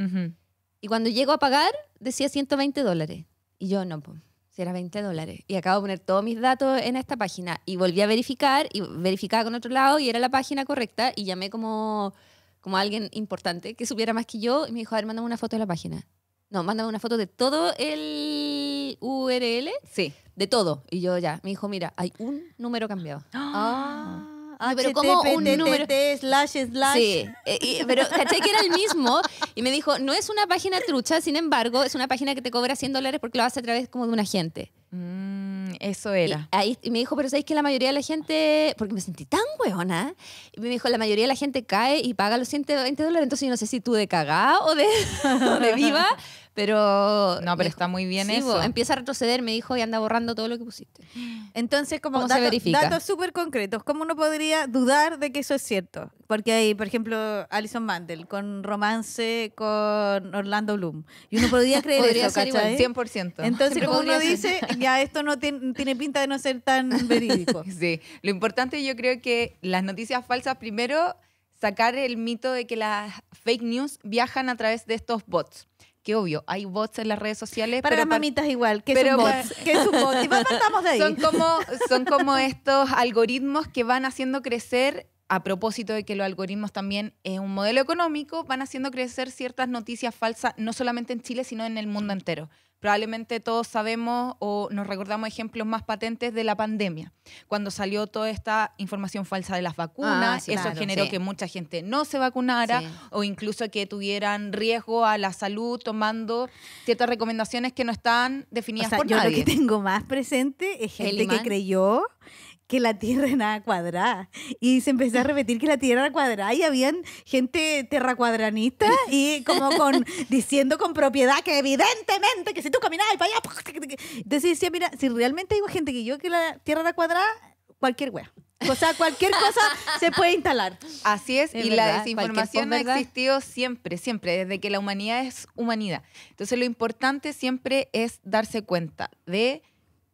Y cuando llego a pagar, decía 120 dólares. Y yo no, pues, si era 20 dólares. Y acabo de poner todos mis datos en esta página. Y volví a verificar, y verificaba con otro lado, y era la página correcta. Y llamé como, como alguien importante que supiera más que yo. Y me dijo, a ver, mándame una foto de la página. No, mándame una foto de todo el URL. Sí. De todo. Y yo ya. Me dijo, mira, hay un número cambiado. Ah. Ah, pero como un número. slash, slash. Sí, eh, pero caché que era el mismo y me dijo, no es una página trucha, sin embargo, es una página que te cobra 100 dólares porque lo hace a través como de un agente. Mm, eso era. Y, ahí, me dijo, pero ¿sabéis que la mayoría de la gente, porque me sentí tan hueona, y me dijo, la mayoría de la gente cae y paga los 120 dólares, entonces yo no sé si tú de cagá o de, o de viva pero. No, pero está muy bien eso. empieza a retroceder, me dijo, y anda borrando todo lo que pusiste. Entonces, como se verifica? datos súper concretos, ¿cómo uno podría dudar de que eso es cierto? Porque hay, por ejemplo, Alison Mandel con romance con Orlando Bloom. Y uno podría creer podría eso, ser 100%. Entonces, como uno dice, ya esto no tiene pinta de no ser tan verídico. sí. Lo importante yo creo que las noticias falsas, primero, sacar el mito de que las fake news viajan a través de estos bots. Qué obvio, hay bots en las redes sociales. Para mamitas igual, que pero son bots. Que son Y de ahí. Son como, son como estos algoritmos que van haciendo crecer a propósito de que los algoritmos también es un modelo económico, van haciendo crecer ciertas noticias falsas, no solamente en Chile, sino en el mundo entero. Probablemente todos sabemos o nos recordamos ejemplos más patentes de la pandemia, cuando salió toda esta información falsa de las vacunas, ah, eso generó que mucha gente no se vacunara o incluso que tuvieran riesgo a la salud tomando ciertas recomendaciones que no están definidas yo Lo que tengo más presente es gente que creyó que la Tierra era cuadrada. Y se empezó a repetir que la Tierra era cuadrada y habían gente terracuadranista y como con diciendo con propiedad que evidentemente que si tú caminabas para allá... Entonces decía, mira, si realmente hay gente que yo que la Tierra era cuadrada, cualquier wea. O sea, cualquier cosa se puede instalar. Así es, y la desinformación ha existido siempre, siempre, desde que la humanidad es humanidad. Entonces lo importante siempre es darse cuenta de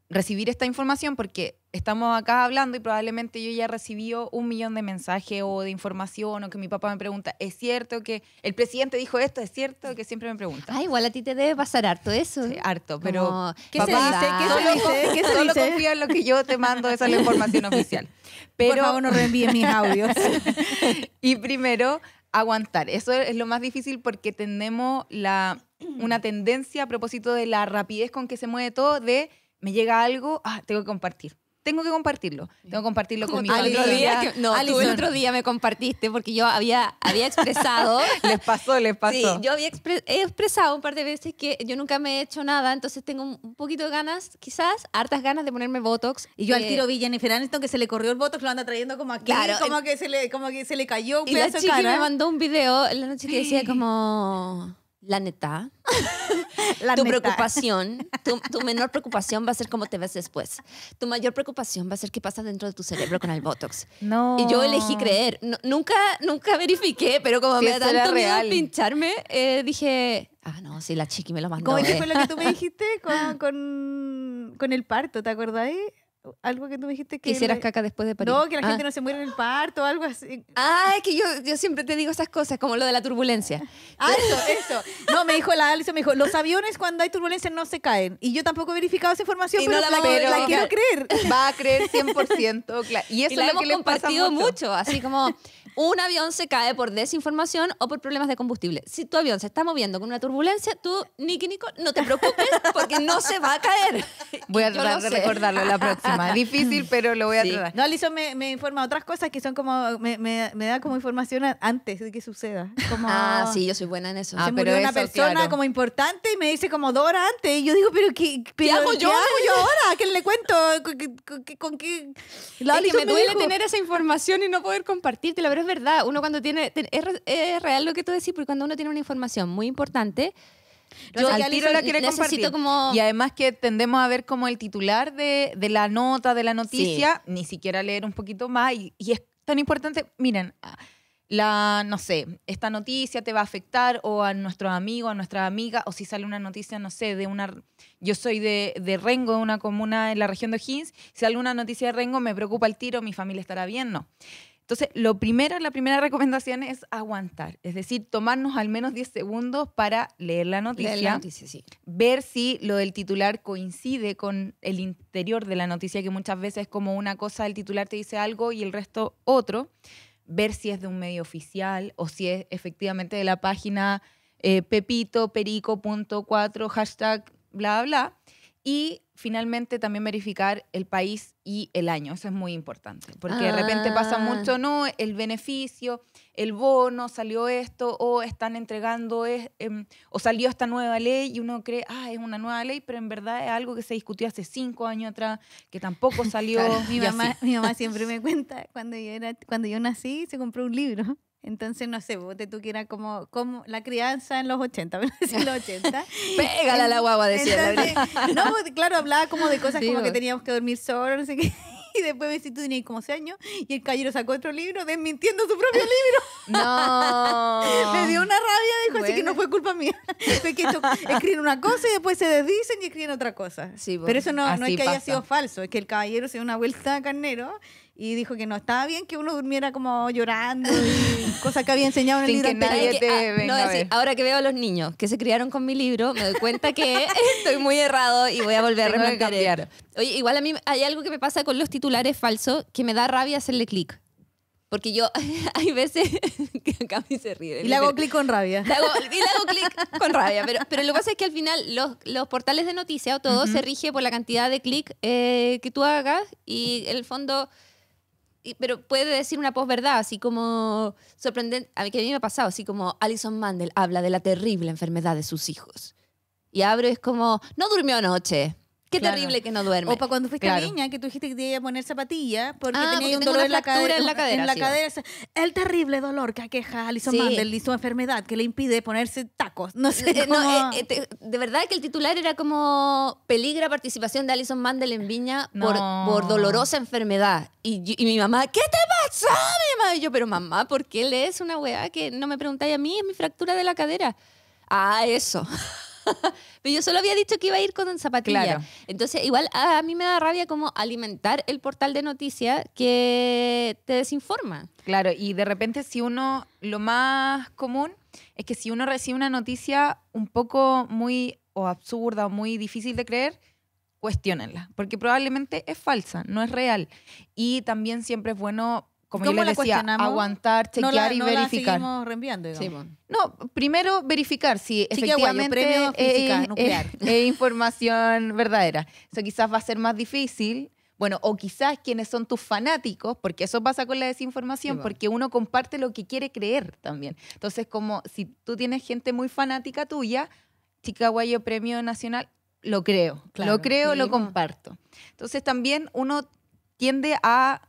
recibir esta información porque estamos acá hablando y probablemente yo ya recibí un millón de mensajes o de información o que mi papá me pregunta, ¿es cierto que el presidente dijo esto? ¿Es cierto que siempre me pregunta? Ah, igual a ti te debe pasar harto eso. harto, pero ¿qué, se dice? ¿Qué solo confía en lo que yo te mando, esa es la información oficial. Pero, Por favor, no reenvíen mis audios. y primero, aguantar. Eso es lo más difícil porque tenemos la, una tendencia a propósito de la rapidez con que se mueve todo de me llega algo, ah, tengo que compartir tengo que compartirlo. Tengo que compartirlo con mi familia. el otro día me compartiste porque yo había, había expresado... les pasó, les pasó. Sí, yo había he expresado un par de veces que yo nunca me he hecho nada, entonces tengo un poquito de ganas, quizás, hartas ganas de ponerme Botox. Y yo al tiro vi Jennifer Aniston que se le corrió el Botox, lo anda trayendo como aquí, claro, como, que se le, como que se le cayó y la chiqui me mandó un video la noche que decía como la neta, la tu preocupación, tu, menor preocupación va a ser cómo te ves después. Tu mayor preocupación va a ser qué pasa dentro de tu cerebro con el Botox. No. Y yo elegí creer. nunca, nunca verifiqué, pero como me da tanto real. pincharme, eh, dije, ah, no, sí, la chiqui me lo mandó. ¿Cómo eh". lo que tú me dijiste con, con el parto, ¿te acordáis? algo que tú me dijiste que... Hicieras caca después de parir. No, que la gente ah. no se muere en el parto algo así. Ah, es que yo, yo siempre te digo esas cosas, como lo de la turbulencia. Ah, eso, eso. No, me dijo la Alison, me dijo, los aviones cuando hay turbulencia no se caen. Y yo tampoco he verificado esa información, pero, la, quiero creer. Va a creer 100%. Y eso es lo que le compartido mucho, así como un avión se cae por desinformación o por problemas de combustible. Si tu avión se está moviendo con una turbulencia, tú, ni Nico, no te preocupes porque no se va a caer. Voy a tratar de recordarlo la próxima. Difícil, pero lo voy a tratar. No, Alison me, informa otras cosas que son como, me, da como información antes de que suceda. ah, sí, yo soy buena en eso. Ah, pero murió una persona como importante y me dice como dos horas antes. Y yo digo, pero ¿qué, ¿Qué hago yo? ahora? ¿Qué le cuento? ¿Con qué? Con qué? que me duele tener esa información y no poder compartirte la es verdad, uno cuando tiene, es, real lo que tú decís, porque cuando uno tiene una información muy importante, yo al tiro la quiere compartir. Como... Y además que tendemos a ver como el titular de, la nota, de la noticia, ni siquiera leer un poquito más. Y, es tan importante, miren, la, no sé, esta noticia te va a afectar o a nuestro amigo, a nuestra amiga, o si sale una noticia, no sé, de una... Yo soy de, de Rengo, una comuna en la región de O'Higgins, si sale una noticia de Rengo me preocupa el tiro, mi familia estará bien, no. Entonces, lo primero, la primera recomendación es aguantar, es decir, tomarnos al menos 10 segundos para leer la noticia, ver si lo del titular coincide con el interior de la noticia, que muchas veces es como una cosa, el titular te dice algo y el resto otro, ver si es de un medio oficial o si es efectivamente de la página eh, pepito, hashtag, bla, bla. bla y finalmente también verificar el país y el año. Eso es muy importante, porque de repente pasa ah. mucho, no, el beneficio, el bono, salió esto, o están entregando, em, o salió esta nueva ley y uno cree, ah, es una nueva ley, pero en verdad es algo que se discutió hace cinco años atrás, que tampoco salió. mi, mamá, mi mamá siempre me cuenta, cuando yo, era, cuando yo nací se compró un libro entonces, no sé, te tú que era como, como la crianza en los 80, en los 80. Pégala la guagua, decía Entonces, No, claro, hablaba como de cosas como que teníamos que dormir solos, no sé qué. Y después me si tú tenías como 6 años y el caballero sacó otro libro desmintiendo su propio libro. No. me dio una rabia, dijo, así que no fue culpa mía. Es que escriben una cosa y después se desdicen y escriben otra cosa. Sí, Pero eso no, no es que haya sido falso, es que el caballero se dio una vuelta a carnero y dijo que no estaba bien que uno durmiera como llorando y cosas que había enseñado en el libro. Ah, ahora que veo a los niños que se criaron con mi libro, me doy cuenta que estoy muy errado y voy a volver a cambiar. Oye, igual a mí hay algo que me pasa con los titulares falsos que me da rabia hacerle clic. Porque yo, hay veces que Cami se ríe. Y le hago clic con rabia. y le hago clic con rabia. Pero, lo que pasa es que al final los, los portales de noticias o todo se rige por la cantidad de clic eh, que tú hagas y el fondo pero puede decir una posverdad, así como sorprendente, a que a mí me ha pasado, así como Alison Mandel habla de la terrible enfermedad de sus hijos. Y abro es como, no durmió anoche. Qué terrible que no duerme. O para cuando fuiste niña, que tú dijiste que te iba a poner zapatillas porque ah, tenía un dolor en la, cadera, en la cadera. El terrible dolor que aqueja a Alison Mandel y su enfermedad que le impide ponerse tacos. No eh, eh, eh, de verdad que el titular era como peligra participación de Alison Mandel en Viña por, por, dolorosa enfermedad. Y, mi mamá, ¿qué te pasa? Mi mamá? Y yo, pero mamá, ¿por qué lees una weá que no me preguntáis a mí? Es mi fractura de la cadera. Ah, eso. Pero yo solo había dicho que iba a ir con zapatilla. Claro. Entonces, igual a, mí me da rabia como alimentar el portal de noticias que te desinforma. Claro, y de repente si uno, lo más común es que si uno recibe una noticia un poco muy o absurda o muy difícil de creer, cuestionenla, porque probablemente es falsa, no es real. Y también siempre es bueno como yo aguantar, chequear y verificar. No, primero verificar si efectivamente nuclear. información verdadera. Eso quizás va a ser más difícil. Bueno, o quizás quienes son tus fanáticos, porque eso pasa con la desinformación, porque uno comparte lo que quiere creer también. Entonces, como si tú tienes gente muy fanática tuya, Chicaguayo Premio Nacional, lo creo. lo creo, lo comparto. Entonces, también uno tiende a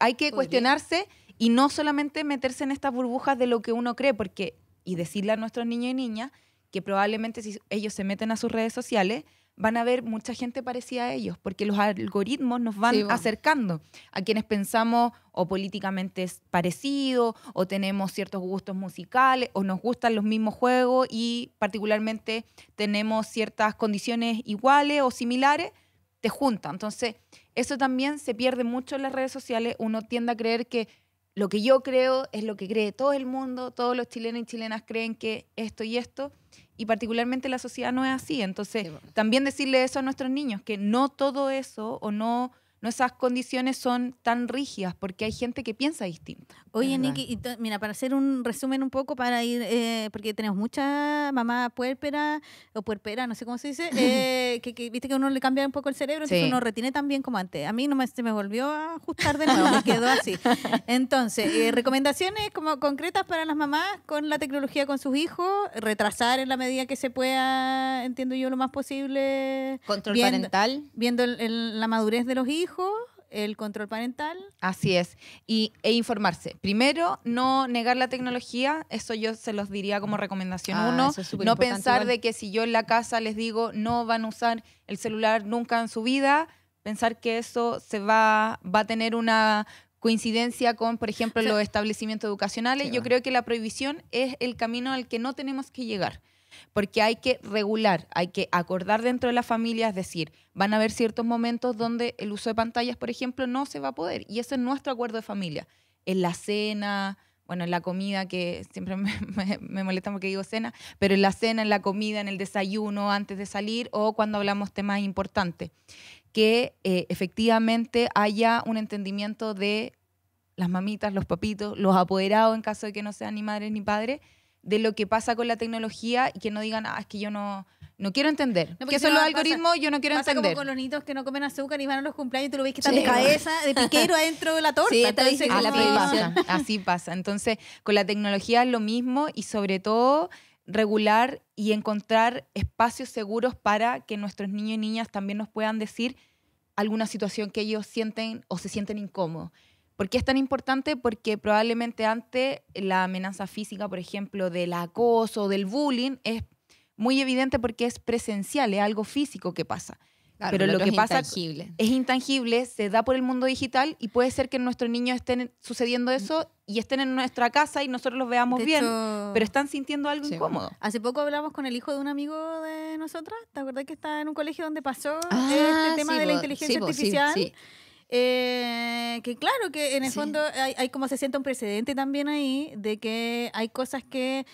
hay que cuestionarse y no solamente meterse en estas burbujas de lo que uno cree, porque, y decirle a nuestros niños y niñas que probablemente si ellos se meten a sus redes sociales, van a ver mucha gente parecida a ellos, porque los algoritmos nos van acercando a quienes pensamos o políticamente es parecido o tenemos ciertos gustos musicales, o nos gustan los mismos juegos y particularmente tenemos ciertas condiciones iguales o similares, te junta. Entonces, eso también se pierde mucho en las redes sociales. Uno tiende a creer que lo que yo creo es lo que cree todo el mundo, todos los chilenos y chilenas creen que esto y esto, y particularmente la sociedad no es así. Entonces, también decirle eso a nuestros niños, que no todo eso o no esas condiciones son tan rígidas porque hay gente que piensa distinto. Oye, Niki, mira, para hacer un resumen un poco, para ir, eh, porque tenemos mucha mamá puérpera o puerpera, no sé cómo se dice, eh, que, viste que uno le cambia un poco el cerebro, entonces uno retiene tan bien como antes. A mí no me, se me volvió a ajustar de nuevo, me quedó así. Entonces, eh, recomendaciones como concretas para las mamás con la tecnología con sus hijos, retrasar en la medida que se pueda, entiendo yo, lo más posible. Control parental. Viendo la madurez de los hijos el control parental. Así es. Y, e informarse. Primero, no negar la tecnología. Eso yo se los diría como recomendación ah, uno. no pensar de que si yo en la casa les digo no van a usar el celular nunca en su vida, pensar que eso se va, va a tener una coincidencia con, por ejemplo, los establecimientos educacionales. yo creo que la prohibición es el camino al que no tenemos que llegar porque hay que regular, hay que acordar dentro de la familia, es decir, van a haber ciertos momentos donde el uso de pantallas, por ejemplo, no se va a poder, y eso es nuestro acuerdo de familia, en la cena, bueno, en la comida, que siempre me, me, molesta porque digo cena, pero en la cena, en la comida, en el desayuno, antes de salir o cuando hablamos temas importantes, que eh, efectivamente haya un entendimiento de las mamitas, los papitos, los apoderados en caso de que no sean ni madres ni padres, de lo que pasa con la tecnología y que no digan, ah, es que yo no, no quiero entender. que son los algoritmos, yo no quiero pasa entender. como con los niños que no comen azúcar y van a los cumpleaños y tú lo ves que están de cabeza, de piquero adentro de la torta. Sí, así, pasa, así pasa. Entonces, con la tecnología es lo mismo y sobre todo regular y encontrar espacios seguros para que nuestros niños y niñas también nos puedan decir alguna situación que ellos sienten o se sienten incómodos. ¿Por qué es tan importante? Porque probablemente antes la amenaza física, por ejemplo, del acoso, del bullying, es muy evidente porque es presencial, es algo físico que pasa. pero lo, que, es pasa intangible. es intangible, se da por el mundo digital y puede ser que nuestros niños estén sucediendo mm. eso y estén en nuestra casa y nosotros los veamos bien, pero están sintiendo algo incómodo. Hace poco hablamos con el hijo de un amigo de nosotras, ¿te acuerdas que está en un colegio donde pasó ah, este tema de la inteligencia artificial? Eh, que claro que en el fondo hay, hay, como se siente un precedente también ahí de que hay cosas que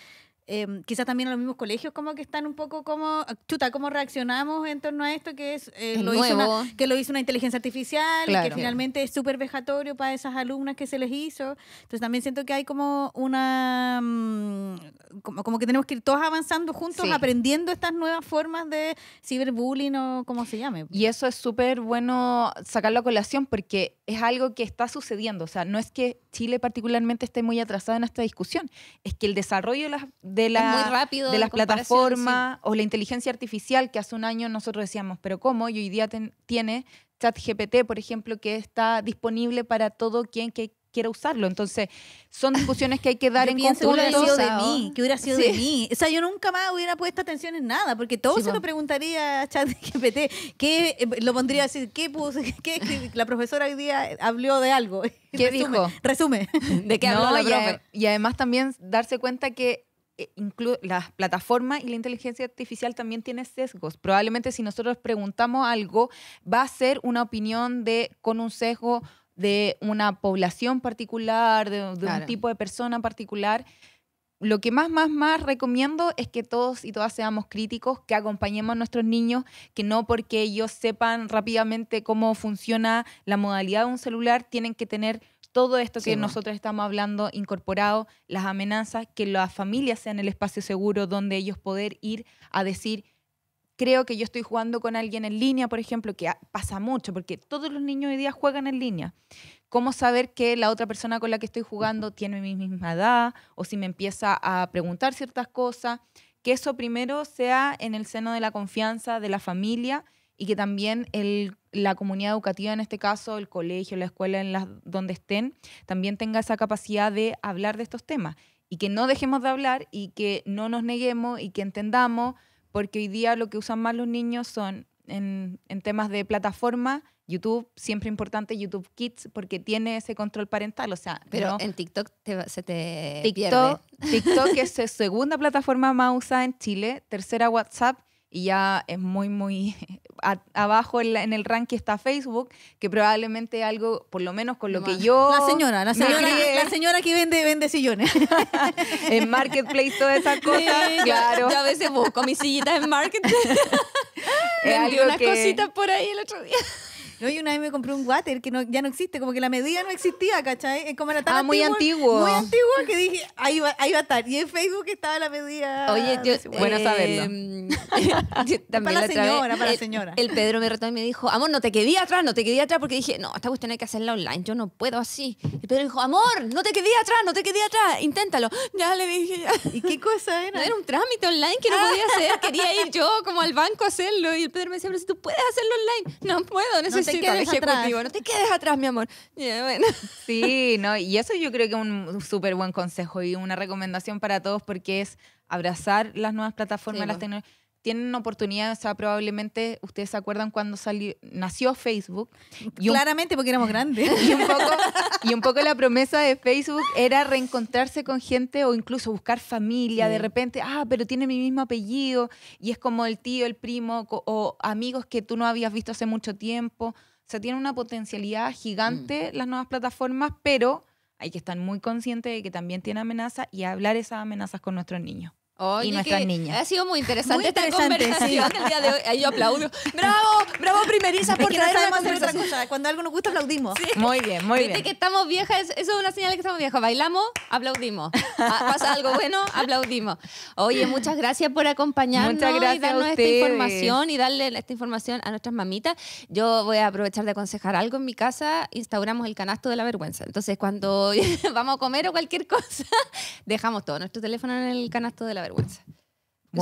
Em, quizás también en los mismos colegios como que están un poco como, chuta, cómo reaccionamos en torno a esto, que es, eh, lo, hizo una, que lo hizo una inteligencia artificial, que finalmente es súper vejatorio para esas alumnas que se les hizo. Entonces también siento que hay como una, mm, como, que tenemos que ir todos avanzando juntos, aprendiendo estas nuevas formas de ciberbullying o como se llame. Y eso es súper bueno sacarlo a colación porque es algo que está sucediendo. O sea, no es que Chile particularmente esté muy atrasado en esta discusión, es que el desarrollo de, la, de, las plataformas o la inteligencia artificial, que hace un año nosotros decíamos, pero ¿cómo? Y hoy día tiene ChatGPT, por ejemplo, que está disponible para todo quien que quiera usarlo. Entonces, son discusiones que hay que dar en conjunto. Que hubiera sido de mí, ¿Qué hubiera sido de mí. O sea, yo nunca más hubiera puesto atención en nada, porque todo se lo preguntaría a ChatGPT. ¿Qué eh, lo pondría a decir? ¿Qué, puse, qué La profesora hoy día habló de algo. ¿Qué dijo? Resume. ¿De qué habló la profe? Y, además también darse cuenta que eh, las plataformas y la inteligencia artificial también tiene sesgos. Probablemente si nosotros preguntamos algo, va a ser una opinión de con un sesgo de una población particular, de, un tipo de persona particular. Lo que más, más, más recomiendo es que todos y todas seamos críticos, que acompañemos a nuestros niños, que no porque ellos sepan rápidamente cómo funciona la modalidad de un celular, tienen que tener todo esto que nosotros estamos hablando incorporado, las amenazas, que las familias sean el espacio seguro donde ellos poder ir a decir, creo que yo estoy jugando con alguien en línea, por ejemplo, que pasa mucho, porque todos los niños hoy día juegan en línea. ¿Cómo saber que la otra persona con la que estoy jugando tiene mi misma edad? O si me empieza a preguntar ciertas cosas. Que eso primero sea en el seno de la confianza de la familia y que también la comunidad educativa, en este caso el colegio, la escuela, en donde estén, también tenga esa capacidad de hablar de estos temas y que no dejemos de hablar y que no nos neguemos y que entendamos porque hoy día lo que usan más los niños son en, temas de plataforma, YouTube, siempre importante, YouTube Kids, porque tiene ese control parental. O sea, pero en TikTok se te. TikTok es la segunda plataforma más usada en Chile, tercera WhatsApp y ya es muy, muy abajo en, el ranking está Facebook, que probablemente algo, por lo menos con lo que yo... La señora, la señora, que vende, vende sillones. en Marketplace, todas esas cosas, claro. Yo a veces busco mis sillitas en Marketplace. Vendí unas cositas por ahí el otro día. No, y una vez me compré un water que ya no existe, como que la medida no existía, ¿cachai? Es como la tan ah, muy antiguo. Muy antiguo que dije, ahí va, a estar. Y en Facebook estaba la medida. Oye, yo, eh, bueno saberlo. para la, señora, para la señora. El, Pedro me retó y me dijo, amor, no te quedé atrás, no te quedé atrás, porque dije, no, esta cuestión hay que hacerla online, yo no puedo así. El Pedro dijo, amor, no te quedé atrás, no te quedé atrás, inténtalo. Ya le dije, ¿Y qué cosa era? era un trámite online que no ah. podía hacer, quería ir yo como al banco a hacerlo. Y el Pedro me decía, pero si tú puedes hacerlo online, no puedo, necesito no te quedes atrás, mi amor. Eh, sí, no, y eso yo creo que es un súper buen consejo y una recomendación para todos porque es abrazar las nuevas plataformas, las tecnologías tienen oportunidad, o sea, probablemente ustedes se acuerdan cuando salió, nació Facebook. Y Claramente porque éramos grandes. Y un, poco, y un poco la promesa de Facebook era reencontrarse con gente o incluso buscar familia, de repente, ah, pero tiene mi mismo apellido y es como el tío, el primo o amigos que tú no habías visto hace mucho tiempo. O sea, tiene una potencialidad gigante mm. las nuevas plataformas, pero hay que estar muy conscientes de que también tiene amenazas y hablar esas amenazas con nuestros niños y nuestras niñas. Ha sido muy interesante, esta conversación el día de hoy. Ahí yo aplaudo. ¡Bravo! ¡Bravo, Primeriza Porque sabemos hacer otra cosa. Cuando algo nos gusta, aplaudimos. Muy bien, muy Viste bien. que estamos viejas, eso es una señal que estamos viejas. Bailamos, aplaudimos. Ah, pasa algo bueno, aplaudimos. Oye, muchas gracias por acompañarnos gracias y darnos esta información y darle esta información a nuestras mamitas. Yo voy a aprovechar de aconsejar algo en mi casa. Instauramos el canasto de la vergüenza. Entonces, cuando vamos a comer o cualquier cosa, dejamos todo nuestro teléfono en el canasto de la vergüenza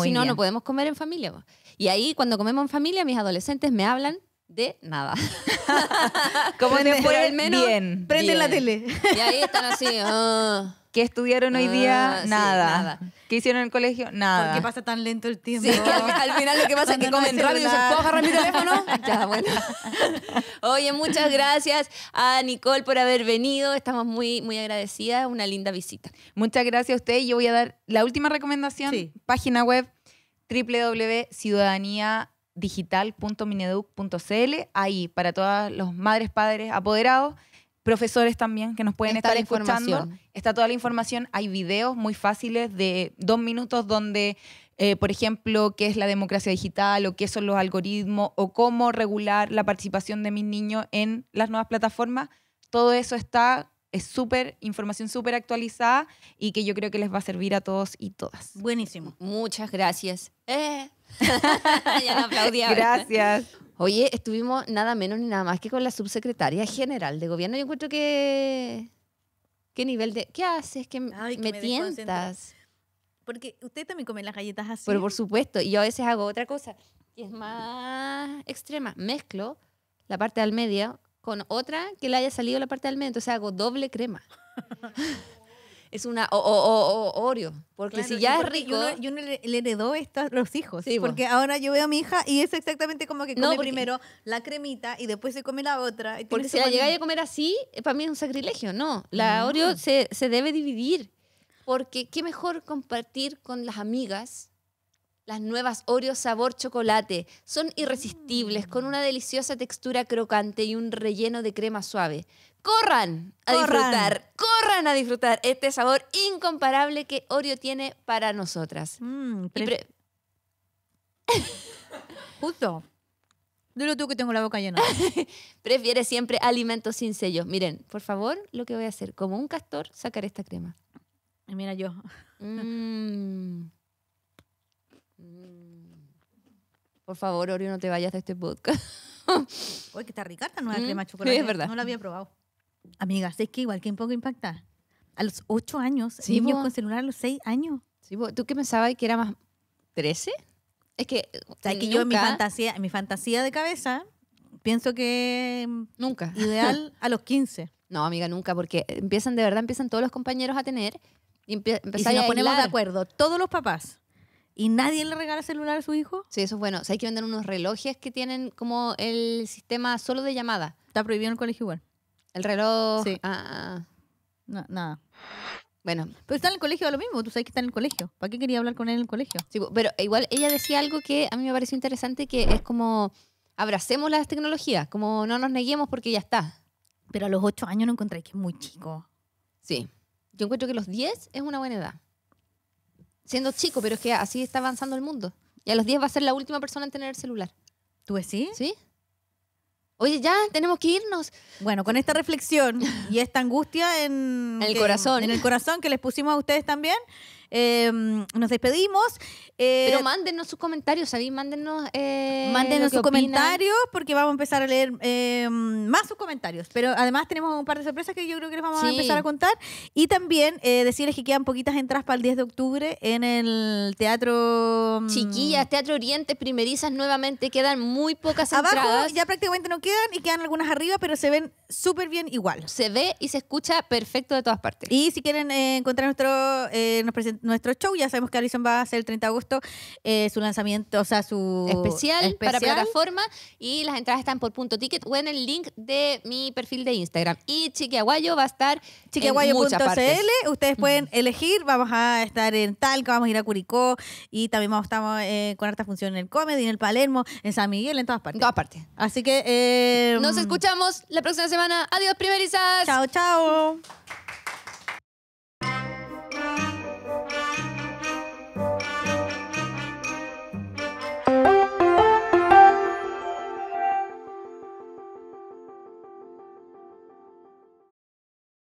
si no, no podemos comer en familia. Y ahí, cuando comemos en familia, mis adolescentes me hablan de nada. Como después, el menos. prenden la tele. Y ahí están así. Ah. ¿Qué estudiaron hoy día? Ah, nada. ¿Qué hicieron en el colegio? Nada. ¿Por qué pasa tan lento el tiempo? al, final lo que pasa es que comen rápido y ¿puedo agarrar mi teléfono? ya, bueno. Oye, muchas gracias a Nicole por haber venido. Estamos muy, muy agradecidas. Una linda visita. Muchas gracias a usted. Yo voy a dar la última recomendación. Página web www.ciudadaniadigital.mineduc.cl. Ahí, para todas los madres, padres, apoderados profesores también que nos pueden estar escuchando. Está toda la información. Hay videos muy fáciles de dos minutos donde, eh, por ejemplo, qué es la democracia digital o qué son los algoritmos o cómo regular la participación de mis niños en las nuevas plataformas. Todo eso está es súper, información súper actualizada y que yo creo que les va a servir a todos y todas. Buenísimo. Muchas gracias. Eh. ya Gracias. Oye, estuvimos nada menos ni nada más que con la subsecretaria general de gobierno. Yo encuentro que. ¿Qué nivel de.? ¿Qué haces? me, que tientas? Porque usted también come las galletas así. Pero por supuesto, y yo a veces hago otra cosa, que es más extrema. Mezclo la parte del medio con otra que le haya salido la parte del medio. Entonces hago doble crema. es una o, o, o, Oreo. Porque si ya es rico. Y uno, le, heredó esto a los hijos. porque ahora yo veo a mi hija y es exactamente como que come primero la cremita y después se come la otra. Y porque si la llegáis a comer así, eh, para mí es un sacrilegio. No, la ah. Oreo se, debe dividir. Porque qué mejor compartir con las amigas las nuevas Oreo sabor chocolate. Son irresistibles, mm. con una deliciosa textura crocante y un relleno de crema suave corran a disfrutar, corran a disfrutar este sabor incomparable que Oreo tiene para nosotras. Mm, Justo. Dilo tú que tengo la boca llena. Prefiere siempre alimentos sin sellos Miren, por favor, lo que voy a hacer, como un castor, sacar esta crema. Mira yo. Mm. Mm. Por favor, Oreo, no te vayas de este podcast. Uy, que está rica esta nueva crema de chocolate. No la había probado. Amiga, es que igual que un poco impacta? A los ocho años, sí, niños con celular a los seis años. Sí, ¿Tú qué pensabas que era más 13? Es que, o que yo en mi fantasía, mi fantasía de cabeza pienso que mm, nunca. Ideal a los 15. No, amiga, nunca, porque empiezan de verdad, empiezan todos los compañeros a tener y, a nos ponemos de acuerdo, todos los papás y nadie le regala celular a su hijo. Sí, eso es bueno. hay que vender unos relojes que tienen como el sistema solo de llamada. Está prohibido en el colegio igual. El reloj. Sí. Ah, ah, ah. nada. Bueno. Pero está en el colegio, lo mismo. Tú sabes que está en el colegio. ¿Para qué quería hablar con él en el colegio? Sí, pero igual ella decía algo que a mí me pareció interesante, que es como abracemos las tecnologías, como no nos neguemos porque ya está. Pero a los ocho años no encontráis que es muy chico. Sí. Yo encuentro que los diez es una buena edad. Siendo chico, pero es que así está avanzando el mundo. Y a los diez va a ser la última persona en tener el celular. ¿Tú sí? Sí. Oye, ya tenemos que irnos. Bueno, con esta reflexión y esta angustia en, el corazón. En el corazón que les pusimos a ustedes también, Em, nos despedimos. Eh, pero mándenos sus comentarios, ¿sabéis? mándenos Eh, sus comentarios porque vamos a empezar a leer em, más sus comentarios. Pero además tenemos un par de sorpresas que yo creo que les vamos a empezar a contar. Y también eh, decirles que quedan poquitas entradas para el 10 de octubre en el Teatro. Mm, Chiquillas, Teatro Oriente, primerizas nuevamente. Quedan muy pocas Abajo ya prácticamente no quedan y quedan algunas arriba, pero se ven súper bien igual. Se ve y se escucha perfecto de todas partes. Y si quieren eh, encontrar nuestro. nos presentamos nuestro show. Ya sabemos que Alison va a hacer el 30 de agosto eh, su lanzamiento, o sea, su especial, para plataforma. Y las entradas están por punto ticket o en el link de mi perfil de Instagram. Y Chiquiaguayo va a estar chiquiaguayo.cl. Ustedes pueden elegir. Vamos a estar en Talca, vamos a ir a Curicó y también vamos a estar eh, con harta función en el Comedy, en el Palermo, en San Miguel, en todas partes. En todas partes. Así que. Eh, Nos escuchamos la próxima semana. Adiós, primerizas. Chao, chao.